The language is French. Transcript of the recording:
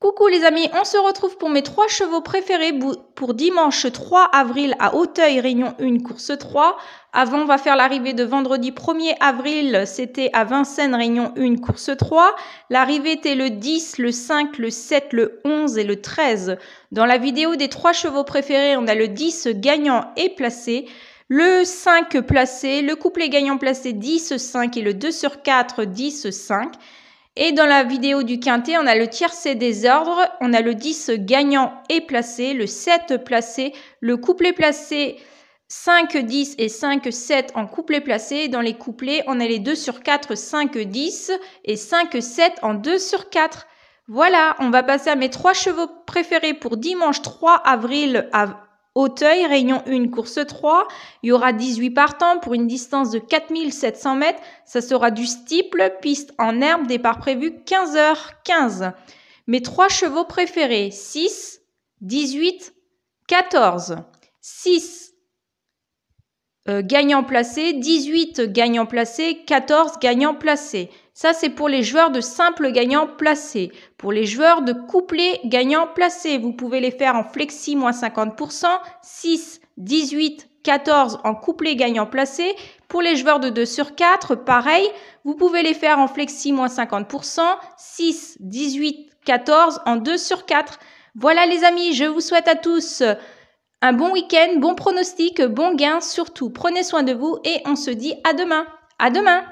Coucou les amis, on se retrouve pour mes trois chevaux préférés pour dimanche 3 avril à Auteuil, Réunion 1, course 3. Avant, on va faire l'arrivée de vendredi 1er avril, c'était à Vincennes, Réunion 1, course 3. L'arrivée était le 10, le 5, le 7, le 11 et le 13. Dans la vidéo des trois chevaux préférés, on a le 10 gagnant et placé. Le 5 placé, le couplet gagnant placé 10, 5 et le 2 sur 4, 10, 5. Et dans la vidéo du quintet, on a le tiercé des ordres, on a le 10 gagnant et placé, le 7 placé, le couplet placé 5, 10 et 5, 7 en couplet placé. Dans les couplets, on a les 2 sur 4, 5, 10 et 5, 7 en 2 sur 4. Voilà, on va passer à mes trois chevaux préférés pour dimanche 3 avril à Auteuil, Réunion 1, course 3. Il y aura 18 partants pour une distance de 4700 mètres. Ça sera du steeple, piste en herbe, départ prévu 15h15. Mes trois chevaux préférés, 6, 18, 14. 6, gagnants gagnant placé, 18 gagnant placé, 14 gagnant placés. Ça, c'est pour les joueurs de simple gagnant placé. Pour les joueurs de couplet gagnant placé, vous pouvez les faire en flexi moins 50%, 6, 18, 14 en couplet gagnant placé. Pour les joueurs de 2 sur 4, pareil, vous pouvez les faire en flexi moins 50%, 6, 18, 14 en 2 sur 4. Voilà les amis, je vous souhaite à tous un bon week-end, bon pronostic, bon gain surtout. Prenez soin de vous et on se dit à demain. À demain